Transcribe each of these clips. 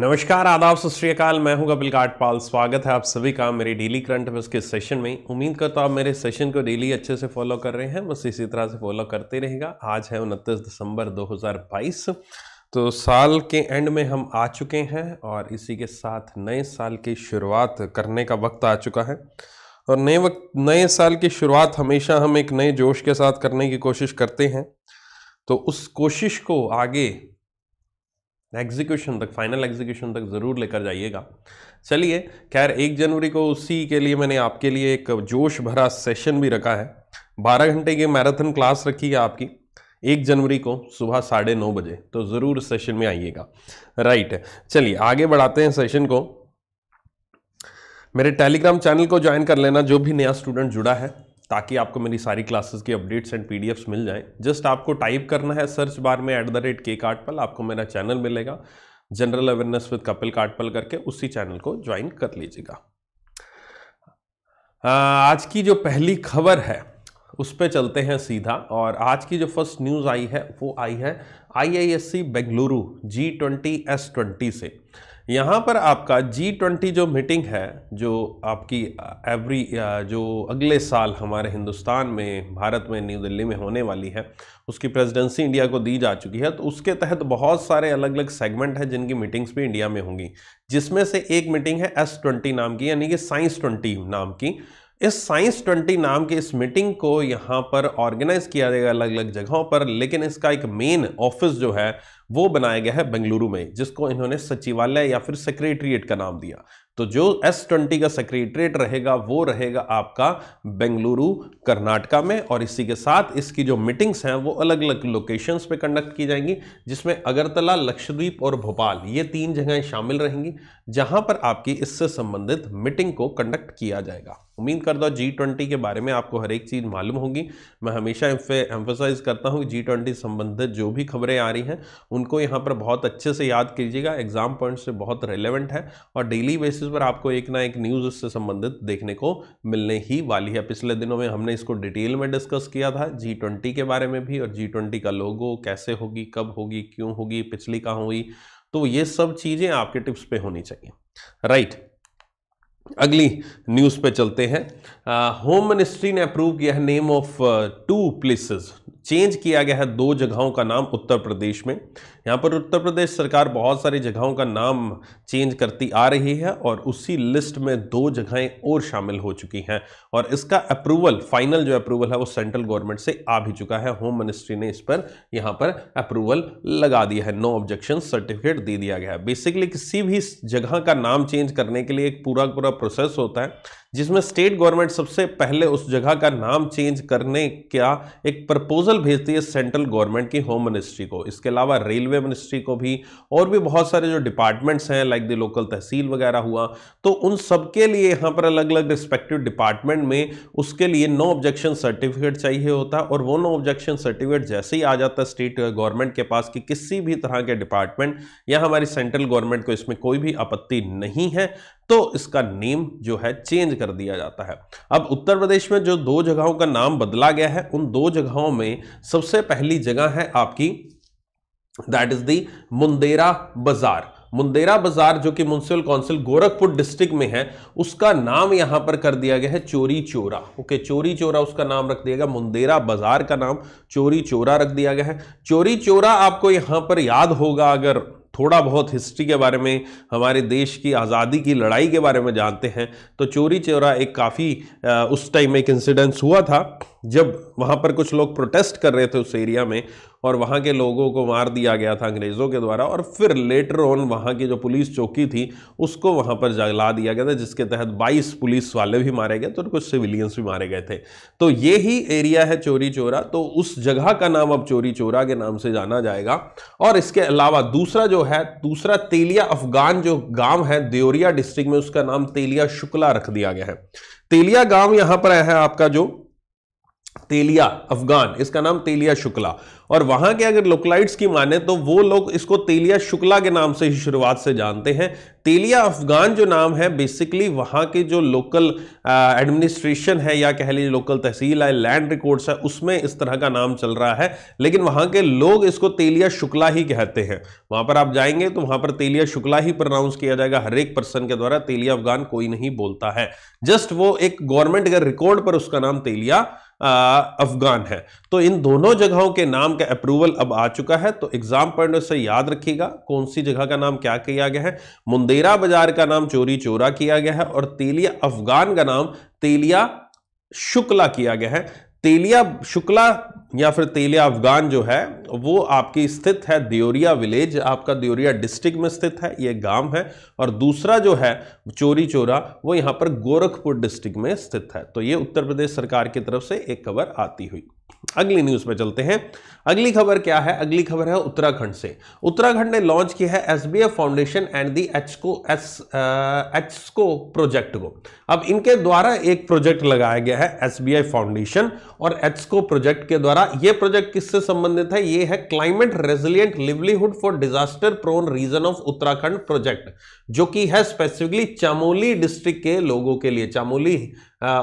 नमस्कार आदाब सत श्रीकाल मैं हूं कपिल काटपाल स्वागत है आप सभी का मेरे डेली करंट अफेयर्स के सेशन में उम्मीद करता हूं आप मेरे सेशन को डेली अच्छे से फॉलो कर रहे हैं बस इसी तरह से फॉलो करते रहेगा आज है उनतीस दिसंबर 2022 तो साल के एंड में हम आ चुके हैं और इसी के साथ नए साल की शुरुआत करने का वक्त आ चुका है और नए वक्त नए साल की शुरुआत हमेशा हम एक नए जोश के साथ करने की कोशिश करते हैं तो उस कोशिश को आगे एग्जीक्यूशन तक फाइनल एग्जीक्यूशन तक ज़रूर लेकर जाइएगा चलिए खैर एक जनवरी को उसी के लिए मैंने आपके लिए एक जोश भरा सेशन भी रखा है बारह घंटे की मैराथन क्लास रखी है आपकी एक जनवरी को सुबह साढ़े नौ बजे तो ज़रूर सेशन में आइएगा राइट चलिए आगे बढ़ाते हैं सेशन को मेरे टेलीग्राम चैनल को ज्वाइन कर लेना जो भी नया स्टूडेंट जुड़ा है ताकि आपको मेरी सारी क्लासेस की अपडेट्स एंड पी मिल जाए जस्ट आपको टाइप करना है सर्च बार में एट द रेट के काटपल आपको मेरा चैनल मिलेगा general awareness with Kapil Kathpal करके उसी चैनल को ज्वाइन कर लीजिएगा आज की जो पहली खबर है उस पर चलते हैं सीधा और आज की जो फर्स्ट न्यूज़ आई है वो आई है सी Bengaluru G twenty S twenty से यहाँ पर आपका जी ट्वेंटी जो मीटिंग है जो आपकी एवरी जो अगले साल हमारे हिंदुस्तान में भारत में न्यू दिल्ली में होने वाली है उसकी प्रेसिडेंसी इंडिया को दी जा चुकी है तो उसके तहत बहुत सारे अलग अलग सेगमेंट हैं जिनकी मीटिंग्स भी इंडिया में होंगी जिसमें से एक मीटिंग है एस ट्वेंटी नाम की यानी कि साइंस ट्वेंटी नाम की इस साइंस ट्वेंटी नाम की इस मीटिंग को यहाँ पर ऑर्गेनाइज किया जाएगा अलग अलग जगहों पर लेकिन इसका एक मेन ऑफिस जो है वो बनाया गया है बेंगलुरु में जिसको इन्होंने सचिवालय या फिर सेक्रेटरिएट का नाम दिया तो जो एस ट्वेंटी का सेक्रेटरिएट रहेगा वो रहेगा आपका बेंगलुरु कर्नाटका में और इसी के साथ इसकी जो मीटिंग्स हैं वो अलग अलग लोकेशंस पे कंडक्ट की जाएंगी जिसमें अगरतला लक्षद्वीप और भोपाल ये तीन जगहें शामिल रहेंगी जहां पर आपकी इससे संबंधित मीटिंग को कंडक्ट किया जाएगा उम्मीद कर दो जी ट्वेंटी के बारे में आपको हर एक चीज़ मालूम होगी मैं हमेशा एम्फेसाइज करता हूँ जी ट्वेंटी संबंधित जो भी खबरें आ रही हैं उनको यहाँ पर बहुत अच्छे से याद कीजिएगा एग्जाम पॉइंट से बहुत रेलेवेंट है और डेली बेसिस पर आपको एक ना एक न्यूज़ इससे संबंधित देखने को मिलने ही वाली है पिछले दिनों में हमने इसको डिटेल में डिस्कस किया था जी ट्वेंटी के बारे में भी और जी ट्वेंटी का लोगो कैसे होगी कब होगी क्यों होगी पिछली कहाँ हुई तो ये सब चीज़ें आपके टिप्स पे होनी चाहिए राइट right. अगली न्यूज़ पे चलते हैं होम मिनिस्ट्री ने अप्रूव किया है name of two places change किया गया है दो जगहों का नाम उत्तर प्रदेश में यहाँ पर उत्तर प्रदेश सरकार बहुत सारी जगहों का नाम चेंज करती आ रही है और उसी लिस्ट में दो जगहें और शामिल हो चुकी हैं और इसका अप्रूवल फाइनल जो अप्रूवल है वो सेंट्रल गवर्नमेंट से आ भी चुका है होम मिनिस्ट्री ने इस पर यहाँ पर अप्रूवल लगा दिया है नो ऑब्जेक्शन सर्टिफिकेट दे दिया गया है बेसिकली किसी भी जगह का नाम चेंज करने के लिए एक पूरा पूरा प्रोसेस होता है जिसमें स्टेट गवर्नमेंट सबसे पहले उस जगह का नाम चेंज करने का एक प्रपोजल भेजती है सेंट्रल गवर्नमेंट की होम मिनिस्ट्री को इसके अलावा रेलवे मिनिस्ट्री को भी और भी बहुत सारे जो डिपार्टमेंट्स हैं लाइक द लोकल तहसील वगैरह हुआ तो उन सबके लिए यहाँ पर अलग अलग रिस्पेक्टिव डिपार्टमेंट में उसके लिए नो ऑब्जेक्शन सर्टिफिकेट चाहिए होता है और वो नो ऑब्जेक्शन सर्टिफिकेट जैसे ही आ जाता है स्टेट गवर्नमेंट के पास कि किसी भी तरह के डिपार्टमेंट या हमारी सेंट्रल गवर्नमेंट को इसमें कोई भी आपत्ति नहीं है तो इसका नेम जो है चेंज कर दिया जाता है अब उत्तर प्रदेश में जो दो जगहों का नाम बदला गया है उन दो जगहों में सबसे पहली जगह है आपकी दैट इज दी मुंदेरा बाजार मुंदेरा बाजार जो कि म्यूनसिपल काउंसिल गोरखपुर डिस्ट्रिक्ट में है उसका नाम यहां पर कर दिया गया है चोरी चोरा ओके चोरी चोरा उसका नाम रख दिया गया मुंदेरा बाजार का नाम चोरी चोरा रख दिया गया है चोरी चोरा आपको यहां पर याद होगा अगर थोड़ा बहुत हिस्ट्री के बारे में हमारे देश की आज़ादी की लड़ाई के बारे में जानते हैं तो चोरी चोरा एक काफ़ी उस टाइम एक इंसिडेंस हुआ था जब वहाँ पर कुछ लोग प्रोटेस्ट कर रहे थे उस एरिया में और वहाँ के लोगों को मार दिया गया था अंग्रेज़ों के द्वारा और फिर लेटर ऑन वहाँ की जो पुलिस चौकी थी उसको वहाँ पर जला दिया गया था जिसके तहत 22 पुलिस वाले भी मारे गए थे और कुछ सिविलियंस भी मारे गए थे तो ये ही एरिया है चोरी चोरा तो उस जगह का नाम अब चोरी चोरा के नाम से जाना जाएगा और इसके अलावा दूसरा जो है दूसरा तेलिया अफगान जो गांव है देवरिया डिस्ट्रिक्ट में उसका नाम तेलिया शुक्ला रख दिया गया है तेलिया गांव यहां पर है आपका जो तेलिया अफगान इसका नाम तेलिया शुक्ला और वहां के अगर लोकलाइट्स की माने तो वो लोग इसको तेलिया शुक्ला के नाम से ही शुरुआत से जानते हैं तेलिया अफगान जो नाम है बेसिकली वहां के जो लोकल एडमिनिस्ट्रेशन है या कह लीजिए लोकल तहसील है लैंड रिकॉर्ड्स है उसमें इस तरह का नाम चल रहा है लेकिन वहां के लोग इसको तेलिया शुक्ला ही कहते हैं वहां पर आप जाएंगे तो वहां पर तेलिया शुक्ला ही प्रोनाउंस किया जाएगा हर एक पर्सन के द्वारा तेलिया अफगान कोई नहीं बोलता है जस्ट वो एक गवर्नमेंट के रिकॉर्ड पर उसका नाम तेलिया अफगान है तो इन दोनों जगहों के नाम का अप्रूवल अब आ चुका है तो एग्जाम पॉइंट से याद रखिएगा कौन सी जगह का नाम क्या किया गया है मुंदेरा बाजार का नाम चोरी चोरा किया गया है और तेलिया अफगान का नाम तेलिया शुक्ला किया गया है तेलिया शुक्ला या फिर तेलिया अफगान जो है वो आपकी स्थित है दियोरिया विलेज आपका दियोरिया डिस्ट्रिक्ट में स्थित है ये गांव है और दूसरा जो है चोरी चोरा वो यहाँ पर गोरखपुर डिस्ट्रिक्ट में स्थित है तो ये उत्तर प्रदेश सरकार की तरफ से एक खबर आती हुई अगली न्यूज पे चलते हैं अगली खबर क्या है अगली खबर है उत्तराखंड से उत्तराखंड ने लॉन्च किया है S B F foundation and the एचको एस एचको प्रोजेक्ट को अब इनके द्वारा एक प्रोजेक्ट लगाया गया है एस बी आई फाउंडेशन और एचको प्रोजेक्ट के द्वारा ये प्रोजेक्ट किससे संबंधित है ये है climate resilient livelihood for disaster prone region of Uttarakhand project जो कि है स्पेसिफिकली चामोली डिस्ट्रिक्ट के लोगों के लिए चामोली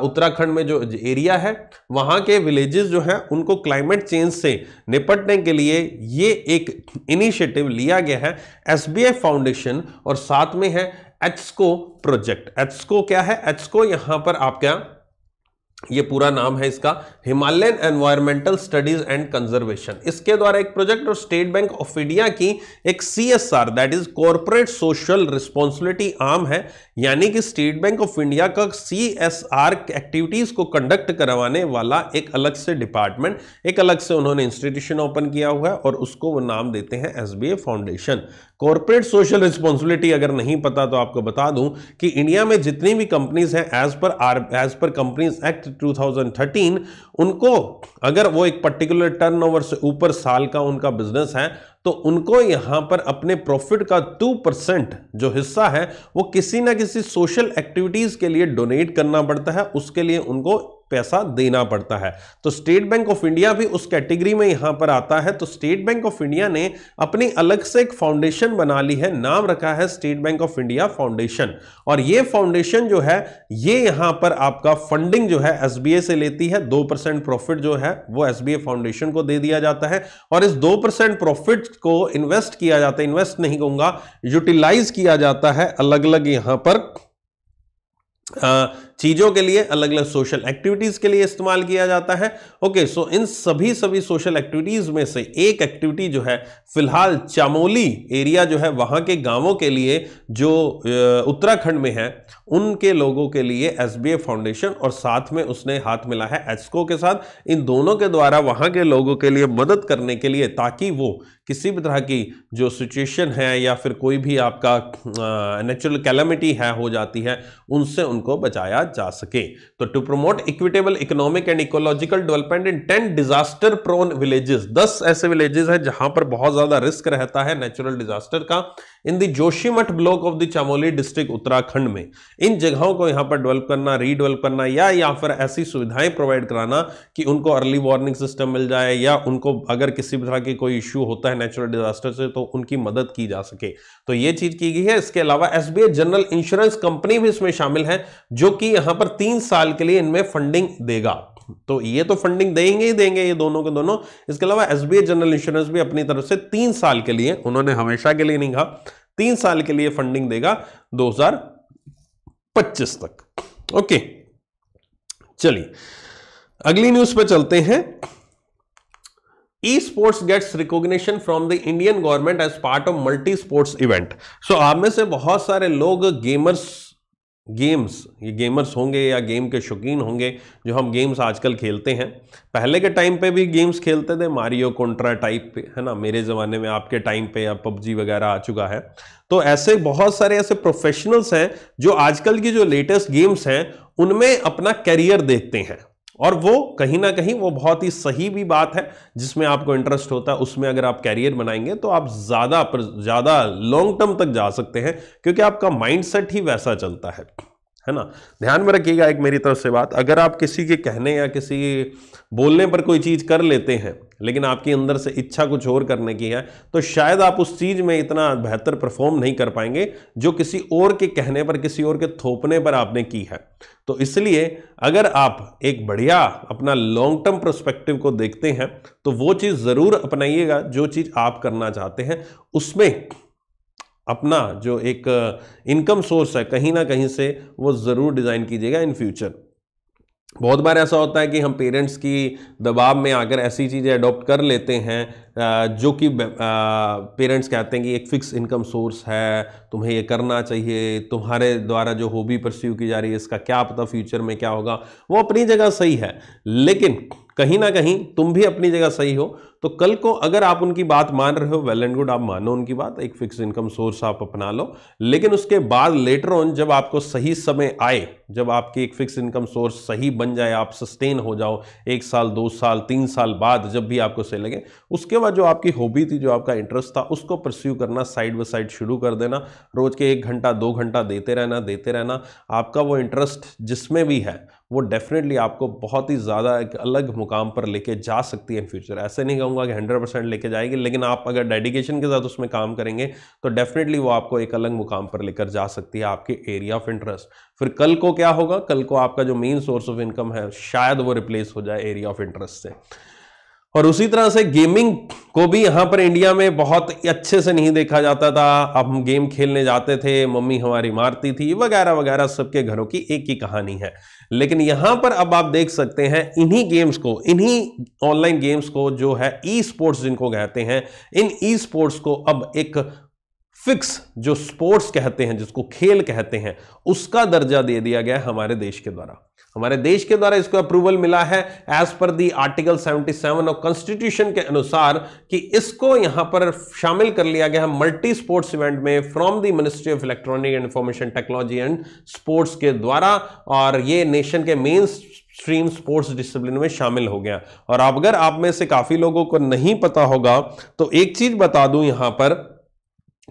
उत्तराखंड में जो एरिया है वहां के विलेजेस जो है उनको क्लाइमेट चेंज से निपटने के लिए ये एक इनिशिएटिव लिया गया है एस फाउंडेशन और साथ में है एचस्को प्रोजेक्ट एचस्को क्या है एचस्को यहां पर आपका ये पूरा नाम है इसका Himalayan environmental studies and conservation इसके द्वारा एक प्रोजेक्ट और स्टेट बैंक ऑफ इंडिया की एक C S R that is corporate social responsibility आम है यानी कि स्टेट बैंक ऑफ इंडिया का सी एस आर एक्टिविटीज को कंडक्ट करवाने वाला एक अलग से डिपार्टमेंट एक अलग से उन्होंने इंस्टीट्यूशन ओपन किया हुआ है और उसको वो नाम देते हैं S B A foundation corporate social responsibility अगर नहीं पता तो आपको बता दूं कि इंडिया में जितनी भी कंपनीज हैं as per R as per companies act 2013 उनको अगर वो एक पर्टिकुलर टर्नओवर से ऊपर साल का उनका बिजनेस है तो उनको यहां पर अपने प्रॉफिट का टू परसेंट जो हिस्सा है वो किसी ना किसी सोशल एक्टिविटीज़ के लिए डोनेट करना पड़ता है उसके लिए उनको पैसा देना पड़ता है तो स्टेट बैंक ऑफ इंडिया भी उस कैटेगरी में यहां पर आता है तो स्टेट बैंक ऑफ इंडिया ने अपनी अलग से एक फाउंडेशन बना ली है नाम रखा है State Bank of India foundation और ये फाउंडेशन जो है ये यहां पर आपका फंडिंग जो है एसबीए से लेती है दो परसेंट प्रॉफिट जो है वो एसबीए फाउंडेशन को दे दिया जाता है और इस दो परसेंट प्रॉफिट इन्वेस्ट को इन्वेस्ट किया जाता है इन्वेस्ट नहीं कहूंगा यूटिलाइज किया जाता है अलग अलग यहां पर चीज़ों के लिए अलग अलग सोशल एक्टिविटीज़ के लिए इस्तेमाल किया जाता है ओके सो इन सभी सभी सोशल एक्टिविटीज़ में से एक एक्टिविटी जो है फिलहाल चामोली एरिया जो है वहां के गांवों के लिए जो उत्तराखंड में है उनके लोगों के लिए एस फाउंडेशन और साथ में उसने हाथ मिला है एस्को के साथ इन दोनों के द्वारा वहाँ के लोगों के लिए मदद करने के लिए ताकि वो किसी भी तरह की जो सिचुएशन है या फिर कोई भी आपका नेचुरल कैलमिटी है हो जाती है उनसे उनको बचाया जा सके तो to promote equitable economic and ecological development in ten disaster prone villages दस ऐसे विलेजेस हैं जहां पर बहुत ज्यादा रिस्क रहता है नेचुरल डिजास्टर का in the Joshimath block of the Chamoli district Uttarakhand में इन जगहों को यहाँ पर डेवलप करना रीडेवलप करना या यहाँ पर ऐसी सुविधाएं प्रोवाइड कराना कि उनको अर्ली वार्निंग सिस्टम मिल जाए या उनको अगर किसी भी तरह की कोई इश्यू होता है नेचुरल डिजास्टर से तो उनकी मदद की जा सके तो ये चीज़ की गई है इसके अलावा एस जनरल इंश्योरेंस कंपनी भी इसमें शामिल है जो कि यहाँ पर तीन साल के लिए इनमें फंडिंग देगा तो ये तो फंडिंग देंगे ही देंगे ये दोनों के दोनों इसके अलावा एस जनरल इंश्योरेंस भी अपनी तरफ से तीन साल के लिए उन्होंने हमेशा के लिए नहीं कहा तीन साल के लिए फंडिंग देगा पच्चीस तक ओके चलिए अगली न्यूज पे चलते हैं esports gets recognition from the Indian government as part of multi sports event so आप में से बहुत सारे लोग गेमर्स गेम्स ये गेमर्स होंगे या गेम के शौकीन होंगे जो हम गेम्स आजकल खेलते हैं पहले के टाइम पे भी गेम्स खेलते थे मारियो कॉन्ट्रा टाइप पे है ना मेरे ज़माने में आपके टाइम पे या पबजी वगैरह आ चुका है तो ऐसे बहुत सारे ऐसे प्रोफेशनल्स हैं जो आजकल की जो लेटेस्ट गेम्स हैं उनमें अपना करियर देखते हैं और वो कहीं ना कहीं वो बहुत ही सही भी बात है जिसमें आपको इंटरेस्ट होता है उसमें अगर आप कैरियर बनाएंगे तो आप ज़्यादा ज़्यादा लॉन्ग टर्म तक जा सकते हैं क्योंकि आपका माइंडसेट ही वैसा चलता है है ना ध्यान में रखिएगा एक मेरी तरफ से बात अगर आप किसी के कहने या किसी बोलने पर कोई चीज़ कर लेते हैं लेकिन आपके अंदर से इच्छा कुछ और करने की है तो शायद आप उस चीज़ में इतना बेहतर परफॉर्म नहीं कर पाएंगे जो किसी और के कहने पर किसी और के थोपने पर आपने की है तो इसलिए अगर आप एक बढ़िया अपना लॉन्ग टर्म प्रोस्पेक्टिव को देखते हैं तो वो चीज़ ज़रूर अपनाइएगा जो चीज़ आप करना चाहते हैं उसमें अपना जो एक इनकम सोर्स है कहीं ना कहीं से वो ज़रूर डिज़ाइन कीजिएगा इन फ्यूचर बहुत बार ऐसा होता है कि हम पेरेंट्स की दबाव में आकर ऐसी चीज़ें अडॉप्ट कर लेते हैं जो कि पेरेंट्स कहते हैं कि एक फ़िक्स इनकम सोर्स है तुम्हें ये करना चाहिए तुम्हारे द्वारा जो हॉबी परस्यू की जा रही है इसका क्या पता फ्यूचर में क्या होगा वो अपनी जगह सही है लेकिन कहीं ना कहीं तुम भी अपनी जगह सही हो तो कल को अगर आप उनकी बात मान रहे हो वेल एंड गुड आप मानो उनकी बात एक फिक्स इनकम सोर्स आप अपना लो लेकिन उसके बाद लेटर ऑन जब आपको सही समय आए जब आपकी एक फिक्स इनकम सोर्स सही बन जाए आप सस्टेन हो जाओ एक साल दो साल तीन साल बाद जब भी आपको सही लगे उसके बाद जो आपकी हॉबी थी जो आपका इंटरेस्ट था उसको परस्यू करना साइड बाई साइड शुरू कर देना रोज के एक घंटा दो घंटा देते रहना देते रहना आपका वो इंटरेस्ट जिसमें भी है वो डेफिनेटली आपको बहुत ही ज़्यादा एक अलग मुकाम पर लेके जा सकती है इन फ्यूचर ऐसे नहीं कहूँगा कि हंड्रेड परसेंट लेके जाएगी लेकिन आप अगर डेडिकेशन के साथ उसमें काम करेंगे तो डेफिनेटली वो आपको एक अलग मुकाम पर लेकर जा सकती है आपके एरिया ऑफ इंटरेस्ट फिर कल को क्या होगा कल को आपका जो मेन सोर्स ऑफ इनकम है शायद वो रिप्लेस हो जाए एरिया ऑफ इंटरेस्ट से और उसी तरह से गेमिंग को भी यहाँ पर इंडिया में बहुत अच्छे से नहीं देखा जाता था अब हम गेम खेलने जाते थे मम्मी हमारी मारती थी वगैरह वगैरह सबके घरों की एक ही कहानी है लेकिन यहाँ पर अब आप देख सकते हैं इन्हीं गेम्स को इन्हीं ऑनलाइन गेम्स को जो है ई स्पोर्ट्स जिनको कहते हैं इन ई स्पोर्ट्स को अब एक फिक्स जो स्पोर्ट्स कहते हैं जिसको खेल कहते हैं उसका दर्जा दे दिया गया हमारे देश के द्वारा हमारे देश के द्वारा इसको अप्रूवल मिला है as per the article 77 of constitution के अनुसार कि इसको यहां पर शामिल कर लिया गया है मल्टी स्पोर्ट्स इवेंट में from the ministry of electronic and information technology and sports के द्वारा और ये नेशन के मेन स्ट्रीम स्पोर्ट्स डिसिप्लिन में शामिल हो गया और अब अगर आप में से काफी लोगों को नहीं पता होगा तो एक चीज बता दूं यहां पर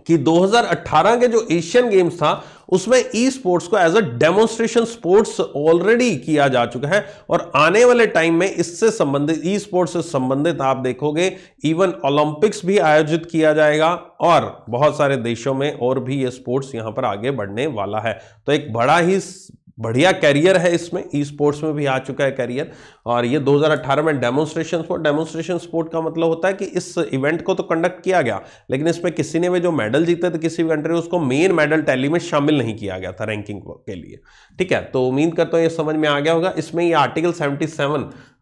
कि 2018 के जो एशियन गेम्स था उसमें ई स्पोर्ट्स को as a demonstration sports already किया जा चुका है और आने वाले टाइम में इससे संबंधित ई स्पोर्ट्स से संबंधित आप देखोगे इवन ओलंपिक्स भी आयोजित किया जाएगा और बहुत सारे देशों में और भी ये स्पोर्ट्स यहां पर आगे बढ़ने वाला है तो एक बड़ा ही बढ़िया कैरियर है इसमें ई स्पोर्ट्स में भी आ चुका है कैरियर और ये 2018 में डेमोन्स्ट्रेशन स्पोर्ट डेमोन्स्ट्रेशन स्पोर्ट का मतलब होता है कि इस इवेंट को तो कंडक्ट किया गया लेकिन इसमें किसी ने भी जो मेडल जीते थे किसी भी कंट्री उसको मेन मेडल टैली में शामिल नहीं किया गया था रैंकिंग के लिए ठीक है तो उम्मीद करता हूँ ये समझ में आ गया होगा इसमें ये आर्टिकल सेवेंटी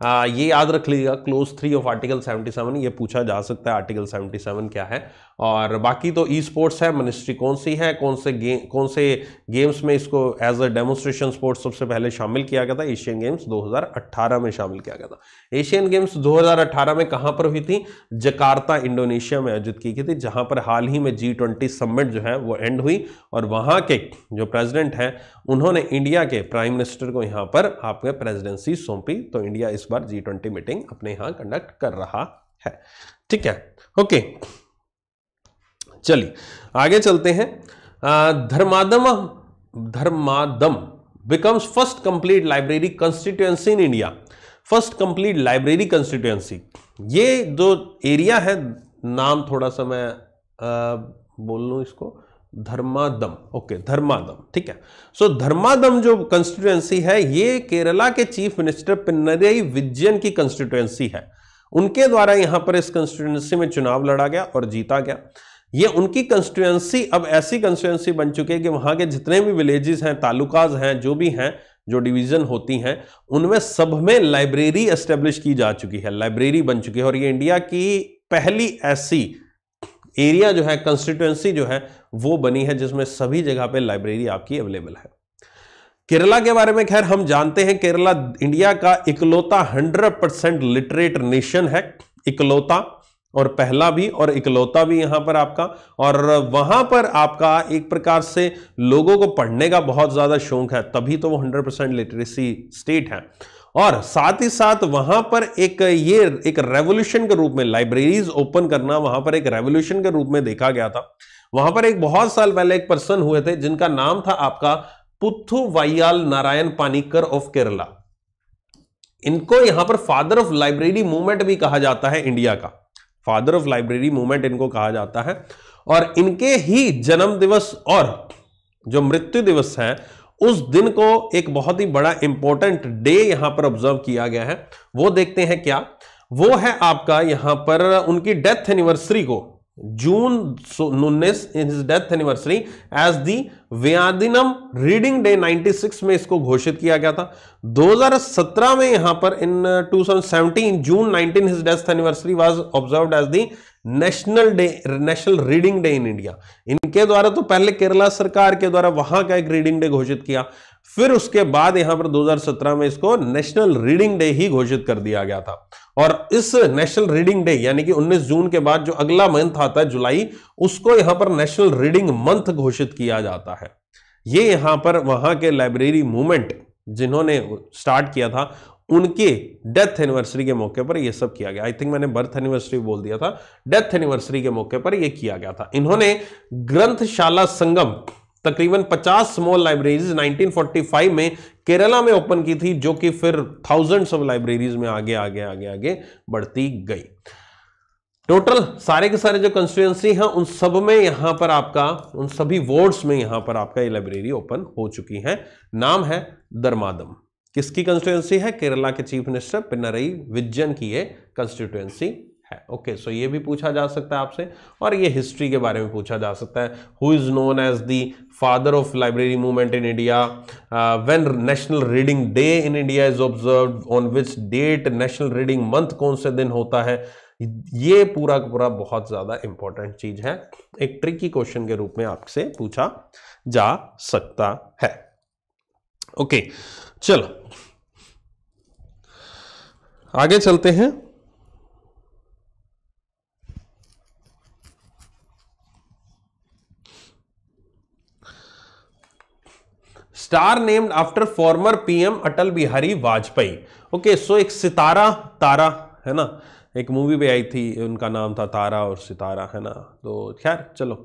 आ, ये याद रख लीजिएगा क्लोज थ्री ऑफ आर्टिकल 77 ये पूछा जा सकता है आर्टिकल 77 क्या है और बाकी तो ई स्पोर्ट्स है मिनिस्ट्री कौन सी है कौन से गेम कौन से गेम्स में इसको एज अ डेमोस्ट्रेशन स्पोर्ट्स सबसे पहले शामिल किया गया था एशियन गेम्स 2018 में शामिल किया गया था एशियन गेम्स 2018 में कहां पर हुई थी जकार्ता इंडोनेशिया में आयोजित की गई थी जहां पर हाल ही में जी ट्वेंटी समिट जो है वो एंड हुई और वहां के जो प्रेसिडेंट हैं उन्होंने इंडिया के प्राइम मिनिस्टर को यहां पर आपके प्रेसिडेंसी सौंपी तो इंडिया इस बार जी ट्वेंटी मीटिंग अपने यहां कंडक्ट कर रहा है ठीक है ओके चलिए आगे चलते हैं Dharmadam Dharmadam becomes first complete library constituency in India first complete library constituency ये जो एरिया है नाम थोड़ा सा मैं आ, बोल लूँ इसको धर्मादम ओके धर्मादम ठीक है सो so, धर्मादम जो कंस्टिट्यूएंसी है ये केरला के चीफ मिनिस्टर पिनरई विजयन की कंस्टिट्यूएंसी है उनके द्वारा यहां पर इस कंस्टिट्यूएंसी में चुनाव लड़ा गया और जीता गया ये उनकी कंस्टिट्यूएंसी अब ऐसी कंस्टिट्यूएंसी बन चुकी है कि वहां के जितने भी विलेजेस हैं तालुकाज हैं जो भी हैं जो डिवीज़न होती हैं उनमें सब में लाइब्रेरी एस्टेब्लिश की जा चुकी है लाइब्रेरी बन चुकी है और ये इंडिया की पहली ऐसी एरिया जो है कंस्टिट्यूएंसी जो है वो बनी है जिसमें सभी जगह पे लाइब्रेरी आपकी अवेलेबल है केरला के बारे में खैर हम जानते हैं केरला इंडिया का इकलौता 100 परसेंट लिटरेट नेशन है इकलौता और पहला भी और इकलौता भी यहां पर आपका और वहां पर आपका एक प्रकार से लोगों को पढ़ने का बहुत ज़्यादा शौक है तभी तो वो 100 परसेंट लिटरेसी स्टेट है और साथ ही साथ वहां पर एक ये एक रेवोल्यूशन के रूप में लाइब्रेरीज ओपन करना वहां पर एक रेवोल्यूशन के रूप में देखा गया था वहां पर एक बहुत साल पहले एक पर्सन हुए थे जिनका नाम था आपका पुथु वाइयाल नारायण पानीकर ऑफ केरला इनको यहां पर फादर ऑफ लाइब्रेरी मूवमेंट भी कहा जाता है इंडिया का फादर ऑफ लाइब्रेरी मूवमेंट इनको कहा जाता है और इनके ही जन्म दिवस और जो मृत्यु दिवस है उस दिन को एक बहुत ही बड़ा इंपॉर्टेंट डे यहां पर ऑब्जर्व किया गया है वो देखते हैं क्या वो है आपका यहां पर उनकी डेथ एनिवर्सरी को जून उन्नीस in his death anniversary as the व्यादिनम रीडिंग डे 96 में इसको घोषित किया गया था 2017 में यहां पर in 2017 uh, June 19 his death anniversary was observed as the national day national reading day in India इनके द्वारा तो पहले केरला सरकार के द्वारा वहां का एक रीडिंग डे घोषित किया फिर उसके बाद यहां पर 2017 में इसको नेशनल रीडिंग डे ही घोषित कर दिया गया था और इस नेशनल रीडिंग डे यानी कि 19 जून के बाद जो अगला मंथ आता है जुलाई उसको यहां पर नेशनल रीडिंग मंथ घोषित किया जाता है ये यहां पर वहां के लाइब्रेरी मूवमेंट जिन्होंने स्टार्ट किया था उनके डेथ एनिवर्सरी के मौके पर यह सब किया गया आई थिंक मैंने बर्थ एनिवर्सरी बोल दिया था डेथ एनिवर्सरी के मौके पर ये किया गया था इन्होंने ग्रंथशाला संगम तकरीबन 50 स्मॉल लाइब्रेरीज 1945 में केरला में ओपन की थी जो कि फिर थाउजेंड्स ऑफ लाइब्रेरीज में आगे आगे आगे आगे बढ़ती गई टोटल सारे के सारे जो कंस्टिट्युएंसी हैं उन सब में यहां पर आपका उन सभी वार्ड्स में यहां पर आपका ये लाइब्रेरी ओपन हो चुकी है नाम है दरमादम किसकी कंस्टिट्यूएंसी है केरला के चीफ मिनिस्टर पिनरई विजयन की है कंस्टिट्यूएंसी है ओके सो ये भी पूछा जा सकता है आपसे और ये हिस्ट्री के बारे में पूछा जा सकता है who is known as the father of library movement in India when national reading day in India is observe on which date national reading month कौन से दिन होता है ये पूरा का पूरा बहुत ज़्यादा इंपॉर्टेंट चीज़ है एक ट्रिकी क्वेश्चन के रूप में आपसे पूछा जा सकता है ओके okay. चलो आगे चलते हैं star named after former PM Atal Bihari Vajpayee okay so एक सितारा तारा है ना एक मूवी भी आई थी उनका नाम था तारा और सितारा है ना तो खैर चलो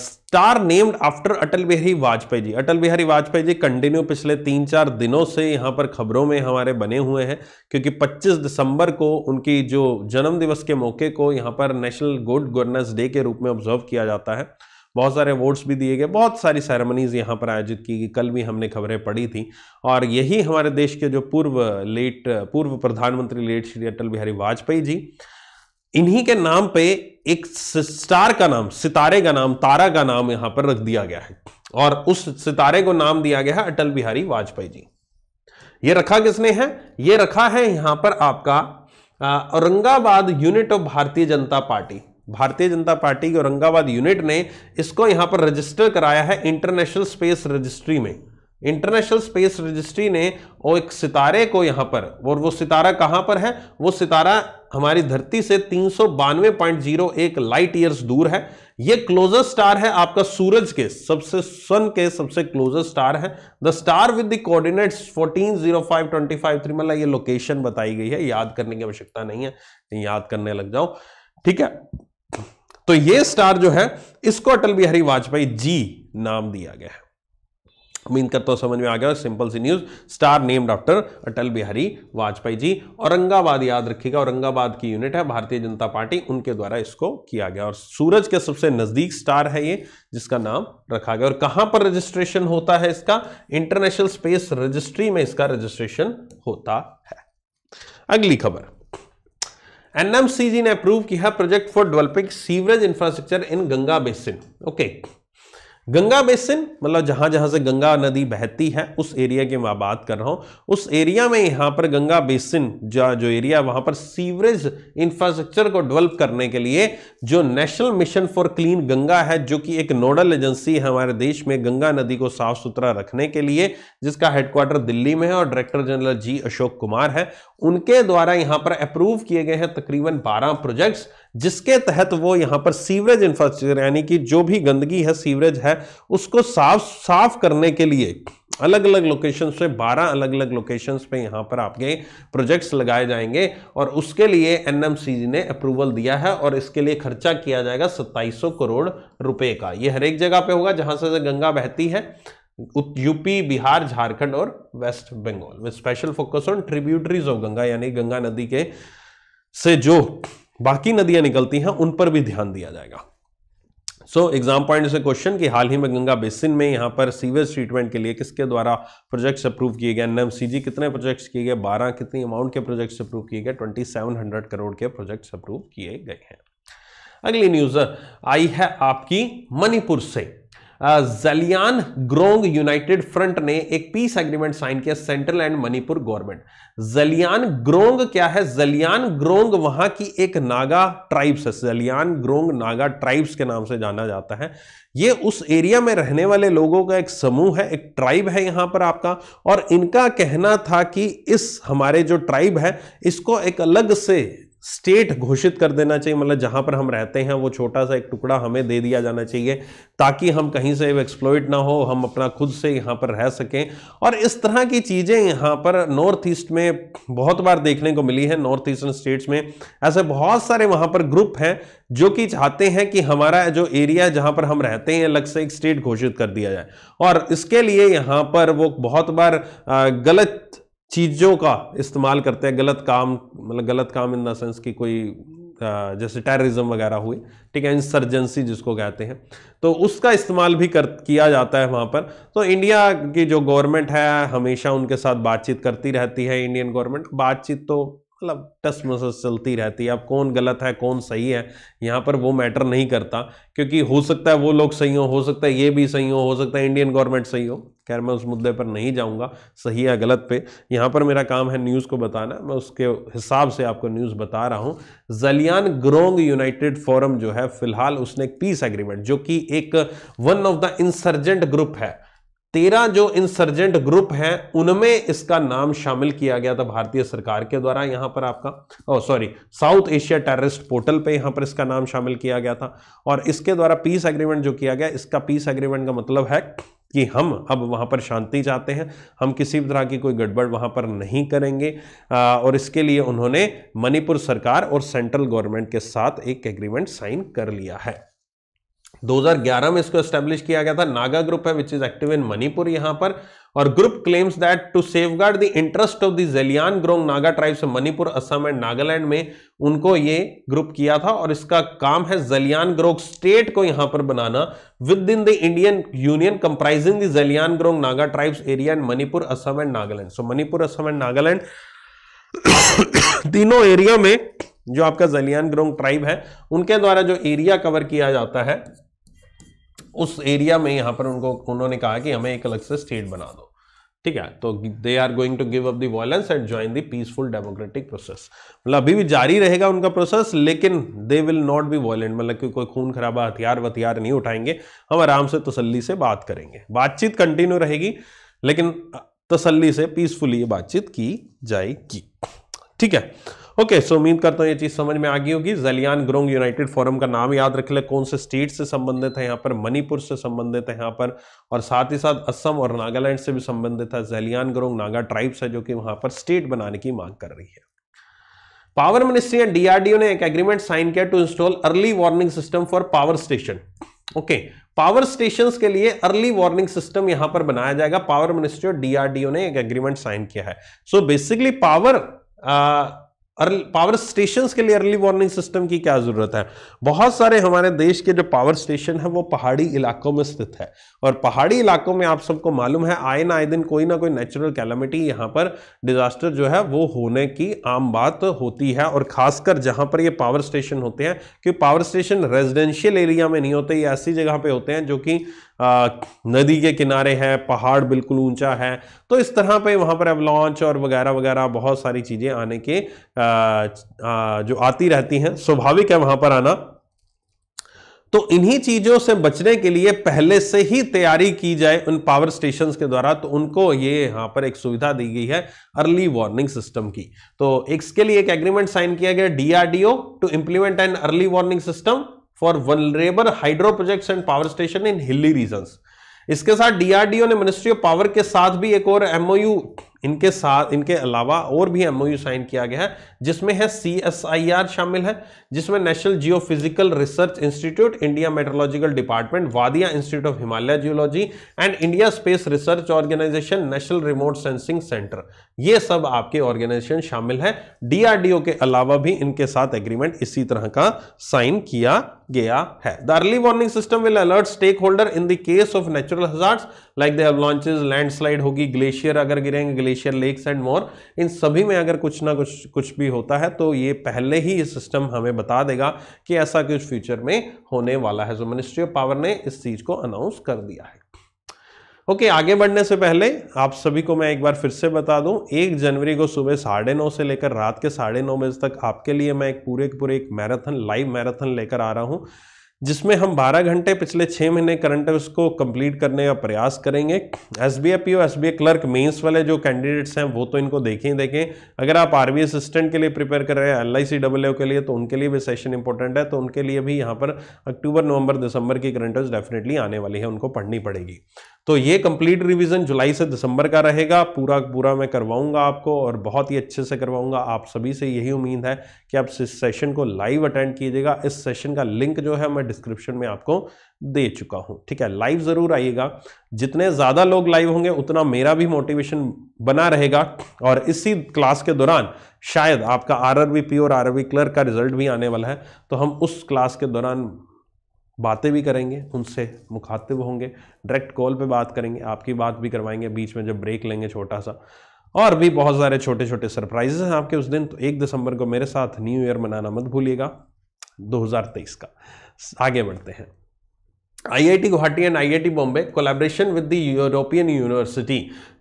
star named after Atal Bihari Vajpayee ji Atal Bihari Vajpayee ji continue पिछले तीन चार दिनों से यहाँ पर खबरों में हमारे बने हुए हैं क्योंकि 25 दिसंबर को उनकी जो जन्मदिवस के मौके को यहाँ पर नेशनल गुड गवर्नेंस डे के रूप में ऑब्जर्व किया जाता है बहुत सारे अवार्ड्स भी दिए गए बहुत सारी सेरेमनीज यहाँ पर आयोजित की गई कल भी हमने खबरें पढ़ी थी और यही हमारे देश के जो पूर्व लेट पूर्व प्रधानमंत्री लेट श्री अटल बिहारी वाजपेयी जी इन्हीं के नाम पे एक स्टार का नाम सितारे का नाम तारा का नाम यहाँ पर रख दिया गया है और उस सितारे को नाम दिया गया है अटल बिहारी वाजपेयी जी ये रखा किसने है ये रखा है यहाँ पर आपका औरंगाबाद यूनिट ऑफ भारतीय जनता पार्टी भारतीय जनता पार्टी की औरंगाबाद यूनिट ने इसको यहां पर रजिस्टर कराया है इंटरनेशनल स्पेस रजिस्ट्री में इंटरनेशनल स्पेस रजिस्ट्री ने वो एक सितारे को यहां पर और वो सितारा कहां पर है वो सितारा हमारी धरती से तीन लाइट ईयर्स दूर है ये क्लोजेस्ट स्टार है आपका सूरज के सबसे सन के सबसे क्लोजेस्ट स्टार है the star with the coordinates three मतलब ये लोकेशन बताई गई है याद करने की आवश्यकता नहीं है तो याद करने लग जाओ ठीक है तो ये स्टार जो है इसको अटल बिहारी वाजपेयी जी नाम दिया गया है उम्मीद करता हूं समझ में आ गया सिंपल सी news star name doctor Atal Bihari Vajpayee ji Aurangabad याद रखिएगा औरंगाबाद की यूनिट है भारतीय जनता पार्टी उनके द्वारा इसको किया गया और सूरज के सबसे नजदीक स्टार है ये जिसका नाम रखा गया और कहां पर रजिस्ट्रेशन होता है इसका इंटरनेशनल स्पेस रजिस्ट्री में इसका रजिस्ट्रेशन होता है अगली खबर एनएमसीजी ने अप्रूव किया project for developing sewerage infrastructure in Ganga basin okay Ganga basin मतलब जहां जहां से गंगा नदी बहती है उस एरिया की मैं बात कर रहा हूं उस एरिया में यहां पर गंगा बेसिन जो जो एरिया वहां पर सीवरेज इंफ्रास्ट्रक्चर को डेवलप करने के लिए जो national mission for clean Ganga है जो कि एक नोडल एजेंसी है हमारे देश में गंगा नदी को साफ सुथरा रखने के लिए जिसका हेडक्वार्टर दिल्ली में है और director general G Ashok Kumar है उनके द्वारा यहां पर अप्रूव किए गए हैं तकरीबन बारह प्रोजेक्ट्स जिसके तहत वो यहां पर सीवरेज इंफ्रास्ट्रक्चर यानी कि जो भी गंदगी है सीवरेज है उसको साफ साफ करने के लिए अलग अलग लोकेशन पे 12 अलग अलग लोकेशन पे यहाँ पर आपके प्रोजेक्ट्स लगाए जाएंगे और उसके लिए एन ने अप्रूवल दिया है और इसके लिए खर्चा किया जाएगा 2700 करोड़ रुपए का ये हर एक जगह पे होगा जहाँ से गंगा बहती है यूपी बिहार झारखंड और west Bengal with special focus on tributaries of Ganga यानी गंगा नदी के से जो बाकी नदियां निकलती हैं उन पर भी ध्यान दिया जाएगा सो एग्जाम पॉइंट से क्वेश्चन कि हाल ही में गंगा बेसिन में यहां पर सीवेज ट्रीटमेंट के लिए किसके द्वारा प्रोजेक्ट्स अप्रूव किए गए एन कितने प्रोजेक्ट्स किए गए बारह कितनी अमाउंट के प्रोजेक्ट्स अप्रूव किए गए ट्वेंटी सेवन हंड्रेड करोड़ के प्रोजेक्ट्स अप्रूव किए गए हैं अगली न्यूज आई है आपकी मणिपुर से जलियान ग्रोंग यूनाइटेड फ्रंट ने एक पीस एग्रीमेंट साइन किया central and Manipur government Zeliangrong क्या है जलियान ग्रोंग वहां की एक नागा ट्राइब्स है जलियान ग्रोंग नागा ट्राइब्स के नाम से जाना जाता है ये उस एरिया में रहने वाले लोगों का एक समूह है एक ट्राइब है यहां पर आपका और इनका कहना था कि इस हमारे जो ट्राइब है इसको एक अलग से स्टेट घोषित कर देना चाहिए मतलब जहाँ पर हम रहते हैं वो छोटा सा एक टुकड़ा हमें दे दिया जाना चाहिए ताकि हम कहीं से एक्सप्लोइट ना हो हम अपना खुद से यहाँ पर रह सकें और इस तरह की चीज़ें यहाँ पर नॉर्थ ईस्ट में बहुत बार देखने को मिली है नॉर्थ ईस्टर्न स्टेट्स में ऐसे बहुत सारे वहाँ पर ग्रुप हैं जो कि चाहते हैं कि हमारा जो एरिया जहाँ पर हम रहते हैं अलग से एक स्टेट घोषित कर दिया जाए और इसके लिए यहाँ पर वो बहुत बार गलत चीज़ों का इस्तेमाल करते हैं गलत काम मतलब गलत काम इन द सेंस की कोई जैसे टेररिज्म वगैरह हुए ठीक है इंसर्जेंसी जिसको कहते हैं तो उसका इस्तेमाल भी कर किया जाता है वहाँ पर तो इंडिया की जो गवर्नमेंट है हमेशा उनके साथ बातचीत करती रहती है इंडियन गवर्नमेंट बातचीत तो मतलब टस मसस चलती रहती है अब कौन गलत है कौन सही है यहाँ पर वो मैटर नहीं करता क्योंकि हो सकता है वो लोग सही हो हो सकता है ये भी सही हो हो सकता है इंडियन गवर्नमेंट सही हो खैर मैं उस मुद्दे पर नहीं जाऊंगा सही या गलत पे यहाँ पर मेरा काम है न्यूज़ को बताना मैं उसके हिसाब से आपको न्यूज़ बता रहा हूँ जलियान ग्रोंग यूनाइटेड फोरम जो है फिलहाल उसने एक पीस एग्रीमेंट जो कि एक one of the insurgent group है तेरह जो इंसर्जेंट ग्रुप हैं उनमें इसका नाम शामिल किया गया था भारतीय सरकार के द्वारा यहां पर आपका sorry South Asia terrorist portal पे यहां पर इसका नाम शामिल किया गया था और इसके द्वारा पीस एग्रीमेंट जो किया गया इसका पीस एग्रीमेंट का मतलब है कि हम अब वहां पर शांति चाहते हैं हम किसी भी तरह की कोई गड़बड़ वहां पर नहीं करेंगे आ, और इसके लिए उन्होंने मणिपुर सरकार और सेंट्रल गवर्नमेंट के साथ एक एग्रीमेंट साइन कर लिया है 2011 में इसको एस्टेब्लिश किया गया था नागा ग्रुप है which is active in Manipur यहां पर और group claims that to safeguard the interest of the Zeliangrong Naga tribes Manipur Assam and Nagaland में उनको ये ग्रुप किया था और इसका काम है जलियान ग्रोंग स्टेट को यहां पर बनाना within the Indian union comprising the Zeliangrong Naga tribes area and Manipur Assam and Nagaland so Manipur Assam and Nagaland तीनों एरिया में जो आपका जलियान ग्रोंग ट्राइब है उनके द्वारा जो एरिया कवर किया जाता है उस एरिया में यहाँ पर उनको उन्होंने कहा कि हमें एक अलग से स्टेट बना दो ठीक है तो they are going to give up the violence and join the peaceful democratic process मतलब अभी भी जारी रहेगा उनका प्रोसेस लेकिन they will not be violent मतलब कि कोई खून खराबा हथियार वथियार नहीं उठाएंगे हम आराम से तसल्ली से बात करेंगे बातचीत कंटिन्यू रहेगी लेकिन तसल्ली से पीसफुली ये बातचीत की जाएगी ठीक है ओके सो उम्मीद करता हूँ ये चीज़ समझ में आ गई होगी जलियान ग्रोंग यूनाइटेड फोरम का नाम याद रख ले कौन से स्टेट से संबंधित है यहाँ पर मणिपुर से संबंधित है यहाँ पर और साथ ही साथ असम और नागालैंड से भी संबंधित है जलियान ग्रोंग नागा ट्राइब्स है जो कि वहां पर स्टेट बनाने की मांग कर रही है पावर मिनिस्ट्री एंड डीआरडीओ ने एक एग्रीमेंट साइन किया to install early warning system for power station okay power station के लिए अर्ली वार्निंग सिस्टम यहां पर बनाया जाएगा पावर मिनिस्ट्री और डीआरडीओ ने एक एग्रीमेंट साइन किया है so basically power power station के लिए अर्ली वार्निंग सिस्टम की क्या जरूरत है बहुत सारे हमारे देश के जो पावर स्टेशन है वो पहाड़ी इलाकों में स्थित है और पहाड़ी इलाकों में आप सबको मालूम है आए ना आए दिन कोई ना कोई नेचुरल कैलमिटी यहाँ पर डिजास्टर जो है वो होने की आम बात होती है और खासकर जहाँ पर ये पावर स्टेशन होते हैं क्योंकि पावर स्टेशन रेजिडेंशियल एरिया में नहीं होते ये ऐसी जगह पर होते हैं जो कि आ, नदी के किनारे है पहाड़ बिल्कुल ऊंचा है तो इस तरह पे वहाँ पर एवलॉन्च और वगैरह वगैरह बहुत सारी चीज़ें आने के आ, आ, जो आती रहती हैं स्वाभाविक है वहाँ पर आना तो इन्हीं चीज़ों से बचने के लिए पहले से ही तैयारी की जाए उन पावर स्टेशन के द्वारा तो उनको ये यहाँ पर एक सुविधा दी गई है अर्ली वार्निंग सिस्टम की तो इसके लिए एक एग्रीमेंट साइन किया गया DRDO to implement an early warning system for vulnerable hydro project and power station in hilly region इसके साथ डीआरडीओ ने मिनिस्ट्री ऑफ पावर के साथ भी एक और एमओयू इनके साथ इनके अलावा और भी एमओयू साइन किया गया है जिसमें है सी शामिल है जिसमें national geophysical research institute India meteorological department Wadia institute of Himalaya geology and India space research organisation national remote sensing centre ये सब आपके ऑर्गेनाइजेशन शामिल है डीआरडीओ के अलावा भी इनके साथ एग्रीमेंट इसी तरह का साइन किया गया है the early warning system will alert stakeholder in the case of natural hazards like avalanches landslide होगी ग्लेशियर अगर गिरेंगे ग्लेशियर लेक्स एंड मोर इन सभी में अगर कुछ ना कुछ कुछ भी होता है तो ये पहले ही ये सिस्टम हमें बता देगा कि ऐसा कुछ फ्यूचर में होने वाला है जो मिनिस्ट्री ऑफ पावर ने इस चीज को अनाउंस कर दिया है ओके okay, आगे बढ़ने से पहले आप सभी को मैं एक बार फिर से बता दूं एक जनवरी को सुबह साढ़े नौ से लेकर रात के साढ़े नौ बजे तक आपके लिए मैं एक पूरे के पूरे एक मैराथन लाइव मैराथन लेकर आ रहा हूं जिसमें हम 12 घंटे पिछले छः महीने करंट अफेयर्स को कंप्लीट करने का प्रयास करेंगे S B P O S B clerk mains वाले जो कैंडिडेट्स हैं वो तो इनको देखें ही देखें अगर आप आर असिस्टेंट के लिए प्रिपेयर कर रहे हैं एल आई सी डबल के लिए तो उनके लिए भी सेशन इंपॉर्टेंट है तो उनके लिए भी यहाँ पर अक्टूबर नवंबर दिसंबर की करंट अफेयर्स डेफिनेटली आने वाली है उनको पढ़नी पड़ेगी तो ये कंप्लीट रिवीजन जुलाई से दिसंबर का रहेगा पूरा पूरा मैं करवाऊंगा आपको और बहुत ही अच्छे से करवाऊंगा आप सभी से यही उम्मीद है कि आप इस सेशन को लाइव अटेंड कीजिएगा इस सेशन का लिंक जो है मैं डिस्क्रिप्शन में आपको दे चुका हूं ठीक है लाइव ज़रूर आइएगा जितने ज़्यादा लोग लाइव होंगे उतना मेरा भी मोटिवेशन बना रहेगा और इसी क्लास के दौरान शायद आपका आर आर और आर क्लर्क का रिजल्ट भी आने वाला है तो हम उस क्लास के दौरान बातें भी करेंगे उनसे मुखातिब होंगे डायरेक्ट कॉल पे बात करेंगे आपकी बात भी करवाएंगे बीच में जब ब्रेक लेंगे छोटा सा और भी बहुत सारे छोटे छोटे सरप्राइजेस हैं आपके उस दिन तो एक दिसंबर को मेरे साथ न्यू ईयर मनाना मत भूलिएगा 2023 का आगे बढ़ते हैं T Guwahati and T Bombay collaboration with the European university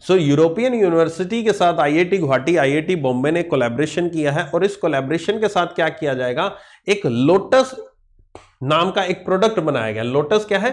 so European university के साथ आई आई टी बॉम्बे ने कोलैबोरेशन किया है और इस कोलैबोरेशन के साथ क्या किया जाएगा एक लोटस नाम का एक प्रोडक्ट बनाया गया लोटस क्या है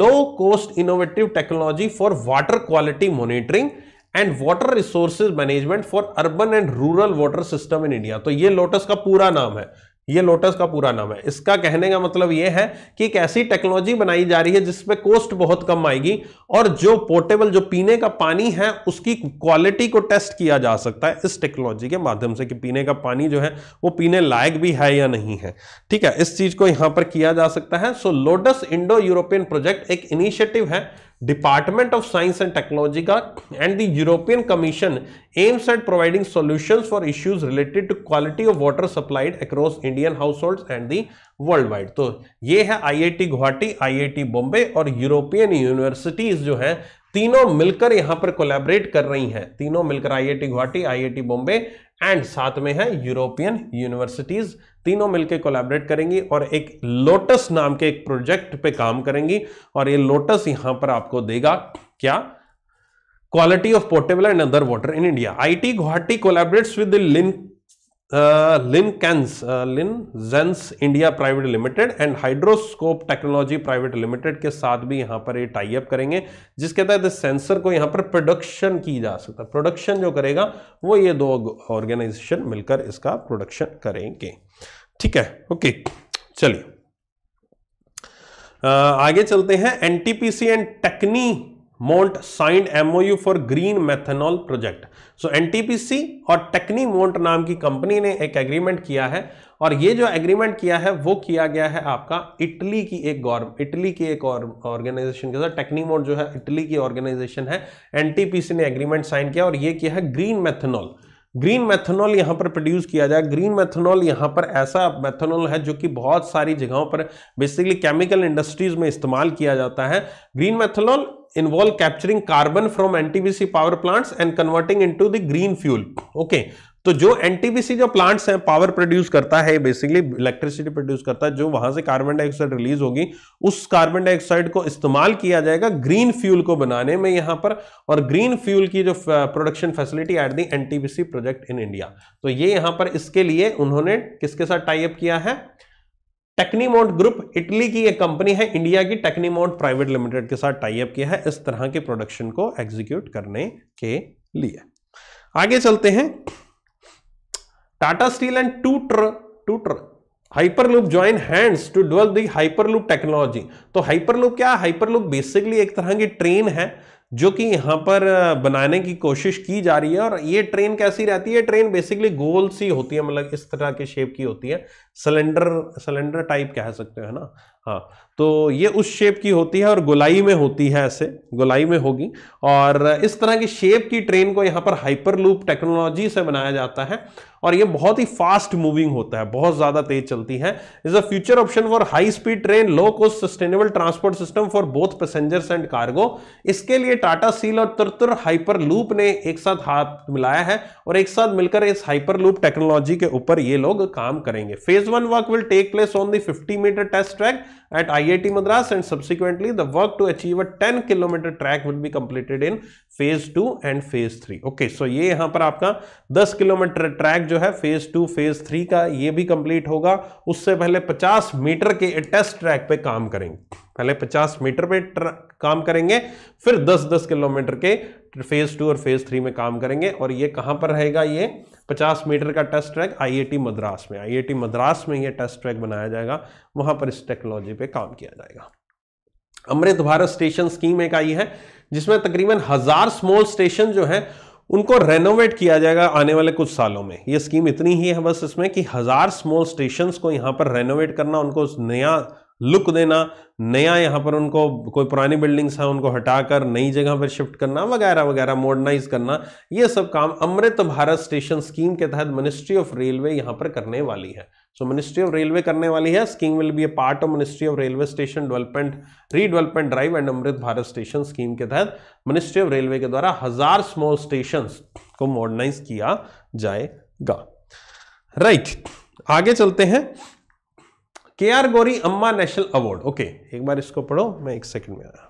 low cost innovative technology for water quality monitoring and water resources management for urban and rural water system in India तो ये लोटस का पूरा नाम है ये लोटस का पूरा नाम है इसका कहने का मतलब ये है कि एक ऐसी टेक्नोलॉजी बनाई जा रही है जिसमें कोस्ट बहुत कम आएगी और जो पोर्टेबल जो पीने का पानी है उसकी क्वालिटी को टेस्ट किया जा सकता है इस टेक्नोलॉजी के माध्यम से कि पीने का पानी जो है वो पीने लायक भी है या नहीं है ठीक है इस चीज को यहां पर किया जा सकता है so lotus Indo European project एक इनिशिएटिव है department of science and technology का and the European commission aims at providing solution for issues related to quality of water supplied across Indian household and the world wide तो ये है I I T Guwahati I I T Bombay और European universities जो है तीनों मिलकर यहां पर कोलेबरेट कर रही हैं तीनों मिलकर I I T Guwahati I I T Bombay and साथ में है यूरोपियन यूनिवर्सिटीज तीनों मिलकर कोलैबोरेट करेंगी और एक लोटस नाम के एक प्रोजेक्ट पे काम करेंगी और ये लोटस यहां पर आपको देगा क्या quality of portable and other water in India I T Guwahati collaborates with लिंक लिन कैंस लिन जेंस India private limited and hydroscope technology private limited के साथ भी यहां पर ये टाइप करेंगे जिसके तहत इस सेंसर को यहां पर प्रोडक्शन की जा सकता है प्रोडक्शन जो करेगा वो ये दो ऑर्गेनाइजेशन मिलकर इसका प्रोडक्शन करेंगे ठीक है ओके चलिए uh, आगे चलते हैं एनटीपीसी एंड टेक्नी for green MOU project so N T P C और टेक्नी मोन्ट नाम की कंपनी ने एक एग्रीमेंट किया है और ये जो एग्रीमेंट किया है वो किया गया है आपका इटली की एक गौर इटली की एक और ऑर्गेनाइजेशन के साथ टेक्नी मोन्ट जो है इटली की ऑर्गेनाइजेशन है एनटीपीसी ने एग्रीमेंट साइन किया और ये किया है ग्रीन मैथनॉल ग्रीन मैथनॉल यहां पर प्रोड्यूस किया जाए ग्रीन मैथनॉल यहां पर ऐसा मैथनॉल है जो कि बहुत सारी जगहों पर बेसिकली केमिकल इंडस्ट्रीज में इस्तेमाल किया जाता है green methanol involve capturing carbon from NTPC power plants and converting into the green fuel. Okay. तो जो एनटीपीसी जो प्लांट्स हैं पावर प्रोड्यूस करता है बेसिकली इलेक्ट्रिसिटी प्रोड्यूस करता है जो वहां से कार्बन डाइऑक्साइड रिलीज होगी उस कार्बन डाइऑक्साइड को इस्तेमाल किया जाएगा ग्रीन फ्यूल को बनाने में यहां पर और ग्रीन फ्यूल की जो production facility at the NTPC project in India तो ये यहां पर इसके लिए उन्होंने किसके साथ टाइप किया है टेक्नीमोन्ट ग्रुप इटली की एक कंपनी है इंडिया की टेक्नीमोट प्राइवेट लिमिटेड के साथ टाइप किया है इस तरह के प्रोडक्शन को एग्जीक्यूट करने के लिए आगे चलते हैं Tata steel and TuTr TuTr hyperloop join hands to develop the hyperloop technology तो हाइपरलूप क्या हाइपरलूप बेसिकली एक तरह की ट्रेन है जो कि यहाँ पर बनाने की कोशिश की जा रही है और ये ट्रेन कैसी रहती है ट्रेन बेसिकली गोल सी होती है मतलब इस तरह के शेप की होती है सिलेंडर सिलेंडर टाइप कह सकते हो है ना हाँ तो ये उस शेप की होती है और गोलाई में होती है ऐसे गोलाई में होगी और इस तरह की शेप की ट्रेन को यहाँ पर हाइपरलूप टेक्नोलॉजी से बनाया जाता है और ये बहुत ही फास्ट मूविंग होता है बहुत ज़्यादा तेज चलती है is a future option for high speed train low cost sustainable transport system for both passengers and cargo इसके लिए टाटा सील और तुरतुर लूप ने एक साथ हाथ मिलाया है और एक साथ मिलकर इस लूप टेक्नोलॉजी के ऊपर ये लोग काम करेंगे phase one work will take place on the fifty metre test track at IIT Madras and subsequently the work to achieve a 10 kilometre track will be completed in phase two and phase three okay so ये यहां पर आपका 10 kilometre track जो है phase two phase three का ये भी complete होगा उससे पहले 50 मीटर के टेस्ट ट्रैक पे काम करेंगे पहले 50 मीटर पे काम करेंगे फिर 10-10 किलोमीटर के फेज टू और फेज थ्री में काम करेंगे और ये कहाँ पर रहेगा ये 50 मीटर का टेस्ट ट्रैक आईआईटी मद्रास में आईआईटी मद्रास में ये टेस्ट ट्रैक बनाया जाएगा वहां पर इस टेक्नोलॉजी पे काम किया जाएगा अमृत भारत स्टेशन स्कीम एक आई है जिसमें तकरीबन हज़ार स्मॉल स्टेशन जो है उनको रेनोवेट किया जाएगा आने वाले कुछ सालों में ये स्कीम इतनी ही है बस इसमें कि हज़ार स्मॉल स्टेशंस को यहाँ पर रेनोवेट करना उनको नया लुक देना नया यहाँ पर उनको कोई पुरानी बिल्डिंग्स हैं उनको हटाकर नई जगह पर शिफ्ट करना वगैरह वगैरह मॉडर्नाइज करना ये सब काम अमृत भारत स्टेशन स्कीम के तहत मिनिस्ट्री ऑफ रेलवे यहाँ पर करने वाली है सो मिनिस्ट्री ऑफ रेलवे करने वाली है scheme will be a part of ministry of railway station development redevelopment drive and Amrit Bharat station scheme के तहत मिनिस्ट्री ऑफ रेलवे के द्वारा हजार स्मॉल स्टेशन को मॉडर्नाइज किया जाएगा राइट right. आगे चलते हैं के आर गौरी अम्मा नेशनल अवार्ड ओके एक बार इसको पढ़ो मैं एक सेकंड में आया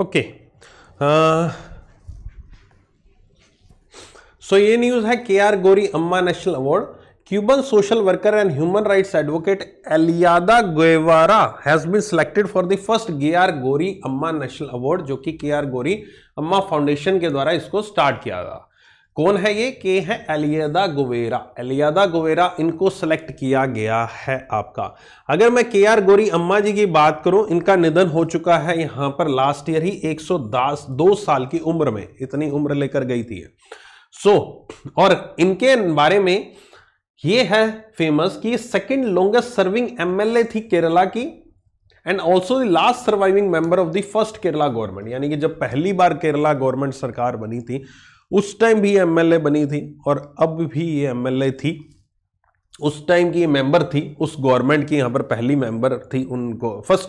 ओके सो uh, ये न्यूज़ है K R Gouri Amma national award Cuban social worker and human rights advocate Aleida Guevara has been selected for the first K R Gouri Amma national award जो कि के आर गोरी अम्मा फाउंडेशन के द्वारा इसको स्टार्ट किया गया कौन है ये के है एलियादा गोवेरा एलियादा गोवेरा इनको सेलेक्ट किया गया है आपका अगर मैं के आर गोरी अम्मा जी की बात करूं इनका निधन हो चुका है यहां पर लास्ट ईयर ही 110 दो साल की उम्र में इतनी उम्र लेकर गई थी सो so, और इनके बारे में ये है फेमस कि सेकंड लॉन्गेस्ट सर्विंग एमएलए थी केरला की and also the last surviving member of the first Kerala government यानी कि जब पहली बार केरला गवर्नमेंट सरकार बनी थी उस टाइम भी ये एमएलए बनी थी और अब भी ये एमएलए थी उस टाइम की मेंबर थी उस गवर्नमेंट की यहां पर पहली मेंबर थी उनको फर्स्ट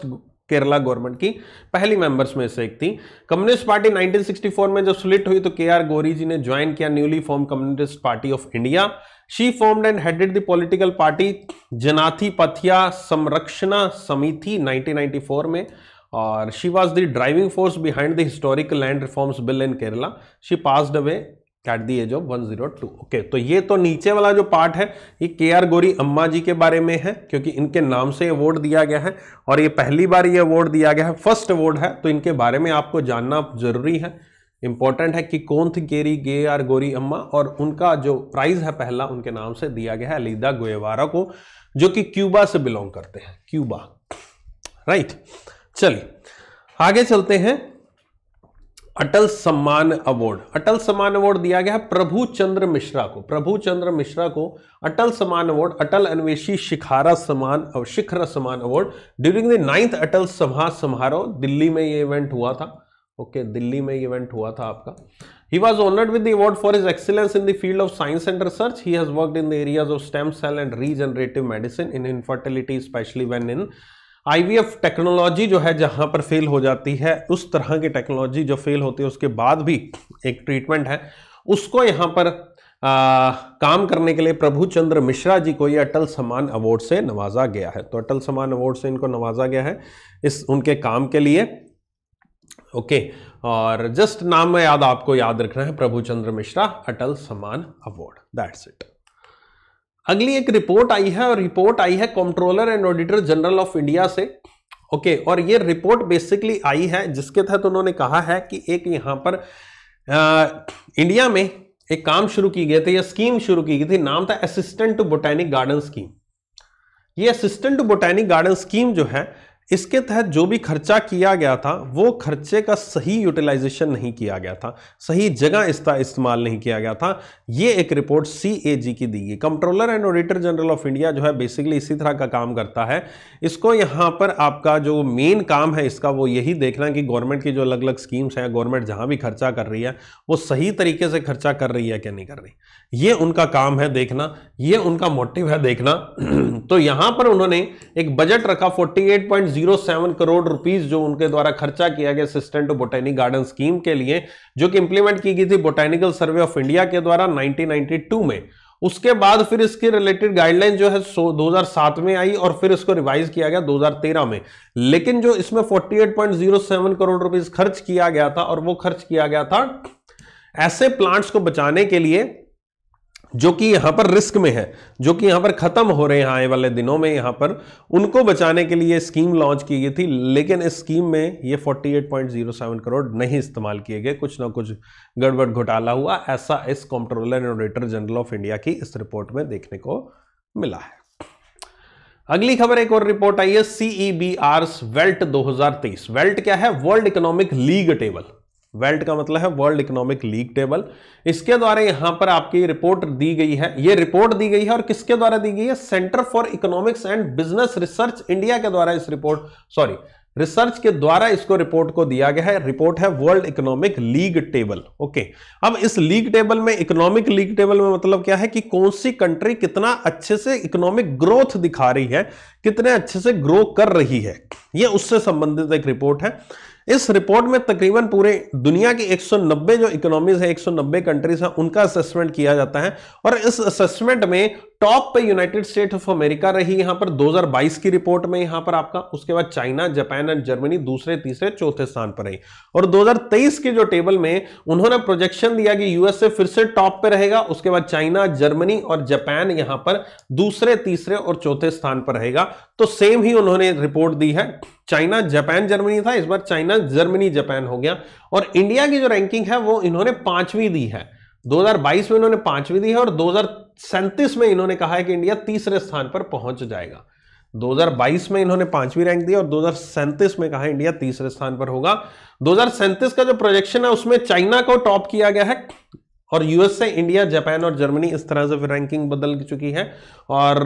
केरला गवर्नमेंट की पहली मेंबर्स में से एक थी कम्युनिस्ट पार्टी 1964 में जब स्लिट हुई तो के आर गोरी जी ने ज्वाइन किया newly form communist party of India she formed and headed the political party जनाथी पथिया संरक्षणा समिति 1994 में और she was the driving force behind the historical land reforms bill in Kerala she passed away at the as of to okay तो ये तो नीचे वाला जो पार्ट है ये के आर गोरी अम्मा जी के बारे में है क्योंकि इनके नाम से अवार्ड दिया गया है और ये पहली बार ये अवार्ड दिया गया है फर्स्ट अवार्ड है तो इनके बारे में आपको जानना जरूरी है इंपॉर्टेंट है कि थी गेरी गे आर गोरी अम्मा और उनका जो प्राइज है पहला उनके नाम से दिया गया है अलीदा गोयवारा को जो कि क्यूबा से बिलोंग करते हैं क्यूबा राइट right. चलिए आगे चलते हैं अटल सम्मान अवार्ड अटल सम्मान अवार्ड दिया गया है प्रभु चंद्र मिश्रा को प्रभु चंद्र मिश्रा को अटल सम्मान अवार्ड अटल अन्वेषी शिखारा सम्मान और शिखर सम्मान award during the ninth Atal सभा समारोह दिल्ली में ये इवेंट हुआ था ओके okay, दिल्ली में इवेंट हुआ था आपका he was honoured with award for is excellence in the field of science and research he has worked in the areas of stem cell and regenerative medicine in infertility specially when in IVF technology जो है जहाँ पर fail हो जाती है उस तरह की टेक्नोलॉजी जो फेल होती है उसके बाद भी एक ट्रीटमेंट है उसको यहाँ पर आ, काम करने के लिए प्रभु चंद्र मिश्रा जी को ये अटल सम्मान अवार्ड से नवाजा गया है तो अटल सम्मान अवार्ड से इनको नवाजा गया है इस उनके काम के लिए ओके और जस्ट नाम में याद आपको याद रखना है प्रभु चंद्र मिश्रा अटल सम्मान अवार्ड दैट्स इट अगली एक रिपोर्ट आई है और रिपोर्ट आई है controller and auditor general of India से ओके और ये रिपोर्ट बेसिकली आई है जिसके तहत उन्होंने कहा है कि एक यहां पर आ, इंडिया में एक काम शुरू की गई थी या स्कीम शुरू की गई थी नाम था assistant to botanic garden scheme ये assistant to botanic garden scheme जो है इसके तहत जो भी खर्चा किया गया था वो खर्चे का सही यूटिलाइजेशन नहीं किया गया था सही जगह इसका इस्तेमाल नहीं किया गया था ये एक रिपोर्ट सी ए जी की दी गई controller and auditor general of India जो है बेसिकली इसी तरह का काम करता है इसको यहाँ पर आपका जो मेन काम है इसका वो यही देखना कि गवर्नमेंट की जो अलग अलग स्कीम्स हैं गवर्नमेंट जहाँ भी खर्चा कर रही है वो सही तरीके से खर्चा कर रही है क्या नहीं कर रही ये उनका काम है देखना ये उनका मोटिव है देखना तो यहाँ पर उन्होंने एक बजट रखा forty zero seven crore rupees जो उनके द्वारा खर्चा किया गया असिस्टेंट बोटेनिक गार्डन स्कीम के लिए जो कि इंप्लीमेंट की गई थी बोटेनिकल सर्वे ऑफ इंडिया के द्वारा 1992 में उसके बाद फिर इसके रिलेटेड गाइडलाइन जो है 2007 में आई और फिर इसको रिवाइज किया गया 2013 में लेकिन जो इसमें 48.07 करोड़ रुपीज खर्च किया गया था और वो खर्च किया गया था ऐसे प्लांट्स को बचाने के लिए जो कि यहां पर रिस्क में है जो कि यहां पर ख़त्म हो रहे हैं आने वाले दिनों में यहां पर उनको बचाने के लिए स्कीम लॉन्च की गई थी लेकिन इस स्कीम में ये 48.07 करोड़ नहीं इस्तेमाल किए गए कुछ ना कुछ गड़बड़ घोटाला हुआ ऐसा इस controller and auditor general of India की इस रिपोर्ट में देखने को मिला है अगली खबर एक और रिपोर्ट आई है सीई सीईबीआर वेल्ट दो वेल्ट क्या है world economic league table WELT का मतलब है वर्ल्ड इकोनॉमिक लीग टेबल इसके द्वारा यहां पर आपकी रिपोर्ट दी गई है ये रिपोर्ट दी गई है और किसके द्वारा दी गई है centre for economics and business research India के द्वारा इस रिपोर्ट सॉरी रिसर्च के द्वारा इसको रिपोर्ट को दिया गया है रिपोर्ट है world economic league table okay अब इस लीग टेबल में इकोनॉमिक लीग टेबल में मतलब क्या है कि कौन सी कंट्री कितना अच्छे से इकोनॉमिक ग्रोथ दिखा रही है कितने अच्छे से ग्रो कर रही है यह उससे संबंधित एक रिपोर्ट है इस रिपोर्ट में तकरीबन पूरे दुनिया की 190 जो इकोनॉमीज है 190 कंट्रीज हैं उनका असेसमेंट किया जाता है और इस असेसमेंट में टॉप पे यूनाइटेड स्टेट ऑफ अमेरिका रही यहां पर 2022 की रिपोर्ट में यहां पर आपका उसके बाद चाइना जापान एंड जर्मनी दूसरे तीसरे चौथे स्थान पर रही और 2023 के जो टेबल में उन्होंने प्रोजेक्शन दिया कि यूएसए फिर से टॉप पे रहेगा उसके बाद चाइना जर्मनी और जापान यहां पर दूसरे तीसरे और चौथे स्थान पर रहेगा तो सेम ही उन्होंने रिपोर्ट दी है चाइना जापान जर्मनी था इस बार चाइना जर्मनी जापान हो गया और इंडिया की जो रैंकिंग है वो इन्होंने पांचवी दी है 2022 में इन्होंने पांचवी दी है और दो में इन्होंने कहा है कि इंडिया तीसरे स्थान पर पहुंच जाएगा 2022 में इन्होंने पांचवी रैंक दी और दो में कहा इंडिया तीसरे स्थान पर होगा दो का जो प्रोजेक्शन है उसमें चाइना को टॉप किया गया है और यूएस से इंडिया जापान और जर्मनी इस तरह से रैंकिंग बदल चुकी है और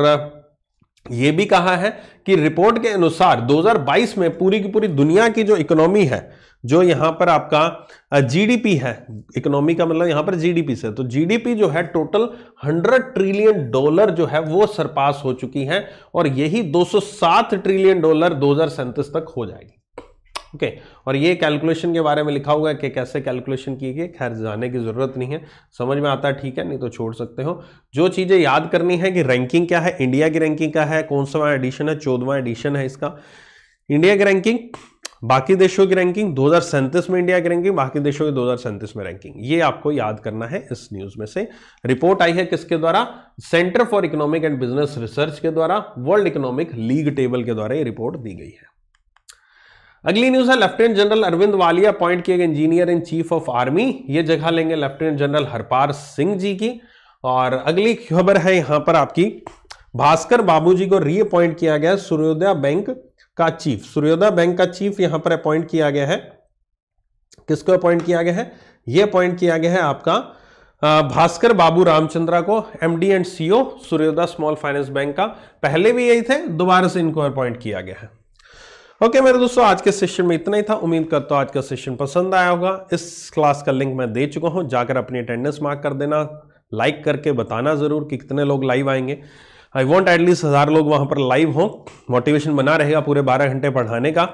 ये भी कहा है कि रिपोर्ट के अनुसार 2022 में पूरी की पूरी दुनिया की जो इकोनॉमी है जो यहां पर आपका जीडीपी है इकोनॉमी का मतलब यहां पर जीडीपी से तो जीडीपी जो है टोटल 100 ट्रिलियन डॉलर जो है वो सरपास हो चुकी है और यही 207 ट्रिलियन डॉलर दो तक हो जाएगी ओके okay. और ये कैलकुलेशन के बारे में लिखा हुआ है कि कैसे कैलकुलेशन की गई खैर जाने की ज़रूरत नहीं है समझ में आता है ठीक है नहीं तो छोड़ सकते हो जो चीज़ें याद करनी है कि रैंकिंग क्या है इंडिया की रैंकिंग क्या है कौन सा एडिशन है चौदवा एडिशन है इसका इंडिया की रैंकिंग बाकी देशों की रैंकिंग दो में इंडिया की रैंकिंग बाकी देशों की दो में रैंकिंग ये आपको याद करना है इस न्यूज में से रिपोर्ट आई है किसके द्वारा centre for economic and business research के द्वारा वर्ल्ड इकोनॉमिक लीग टेबल के द्वारा ये रिपोर्ट दी गई है अगली न्यूज है lieutenant general Arvind Walia appoint किए गए engineer in chief of army ये जगह लेंगे लेफ्टिनेंट जनरल हरपाल सिंह जी की और अगली खबर है यहां पर आपकी भास्कर बाबूजी को रीअपॉइंट किया गया सूर्योदय बैंक का चीफ सूर्योदय बैंक का चीफ यहां पर अपॉइंट किया गया है किसको अपॉइंट किया गया है यह अपॉइंट किया गया है आपका भास्कर बाबू रामचंद्रा को MD and CEO Suryoday small finance bank का पहले भी यही थे दोबारा से इनको अपॉइंट किया गया है ओके okay, मेरे दोस्तों आज के सेशन में इतना ही था उम्मीद करता हूँ आज का सेशन पसंद आया होगा इस क्लास का लिंक मैं दे चुका हूँ जाकर अपनी अटेंडेंस मार्क कर देना लाइक करके बताना ज़रूर कि कितने लोग लाइव आएंगे आई वॉन्ट एटलीस्ट हज़ार लोग वहाँ पर लाइव हों मोटिवेशन बना रहेगा पूरे बारह घंटे पढ़ाने का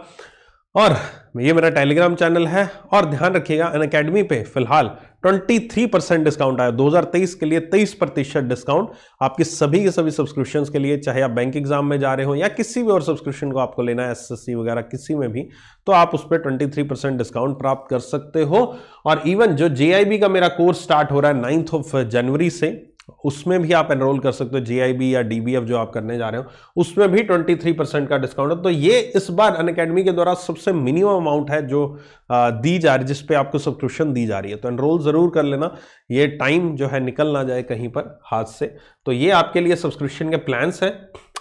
और ये मेरा टेलीग्राम चैनल है और ध्यान रखिएगा अन अकेडमी पे फिलहाल 23 परसेंट डिस्काउंट आया 2023 के लिए 23 प्रतिशत डिस्काउंट आपके सभी के सभी सब्सक्रिप्शन के लिए चाहे आप बैंक एग्जाम में जा रहे हो या किसी भी और सब्सक्रिप्शन को आपको लेना है एस वगैरह किसी में भी तो आप उस पर ट्वेंटी परसेंट डिस्काउंट प्राप्त कर सकते हो और इवन जो जे का मेरा कोर्स स्टार्ट हो रहा है नाइन्थ ऑफ जनवरी से उसमें भी आप एनरोल कर सकते हो जीआईबी या डीबीएफ जो आप करने जा रहे हो उसमें भी 23 परसेंट का डिस्काउंट है तो ये इस बार अन के द्वारा सबसे मिनिमम अमाउंट है जो दी जा रही है जिसपे आपको सब्सक्रिप्शन दी जा रही है तो एनरोल ज़रूर कर लेना ये टाइम जो है निकल ना जाए कहीं पर हाथ से तो ये आपके लिए सब्सक्रिप्शन के प्लान्स हैं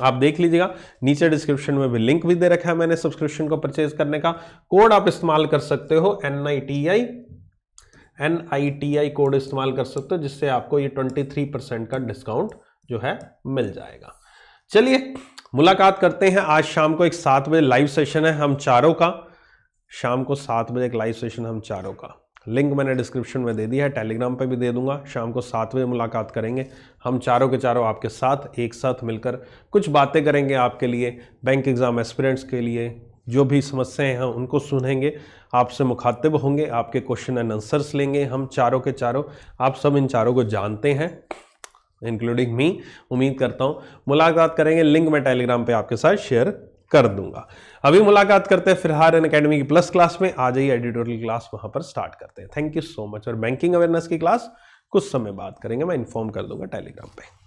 आप देख लीजिएगा नीचे डिस्क्रिप्शन में भी लिंक भी दे रखा है मैंने सब्सक्रिप्शन को परचेज करने का कोड आप इस्तेमाल कर सकते हो N I T I N I T I code इस्तेमाल कर सकते हो जिससे आपको ये ट्वेंटी थ्री परसेंट का डिस्काउंट जो है मिल जाएगा चलिए मुलाकात करते हैं आज शाम को एक सात बजे लाइव सेशन है हम चारों का शाम को सात बजे एक लाइव सेशन हम चारों का लिंक मैंने डिस्क्रिप्शन में दे दिया है टेलीग्राम पे भी दे दूंगा शाम को सात बजे मुलाकात करेंगे हम चारों के चारों आपके साथ एक साथ मिलकर कुछ बातें करेंगे आपके लिए बैंक एग्ज़ाम एस्पिरेंट्स के लिए जो भी समस्याएं हैं उनको सुनेंगे आपसे मुखातिब होंगे आपके क्वेश्चन एंड आंसर्स लेंगे हम चारों के चारों आप सब इन चारों को जानते हैं इंक्लूडिंग मी उम्मीद करता हूँ मुलाकात करेंगे लिंक मैं टेलीग्राम पे आपके साथ शेयर कर दूंगा अभी मुलाकात करते हैं फिलहाल एन अकेडमी की प्लस क्लास में आ जाइए एडिटोरियल क्लास वहाँ पर स्टार्ट करते हैं थैंक यू सो मच और बैंकिंग अवेयरनेस की क्लास कुछ समय बात करेंगे मैं इन्फॉर्म कर दूंगा टेलीग्राम पर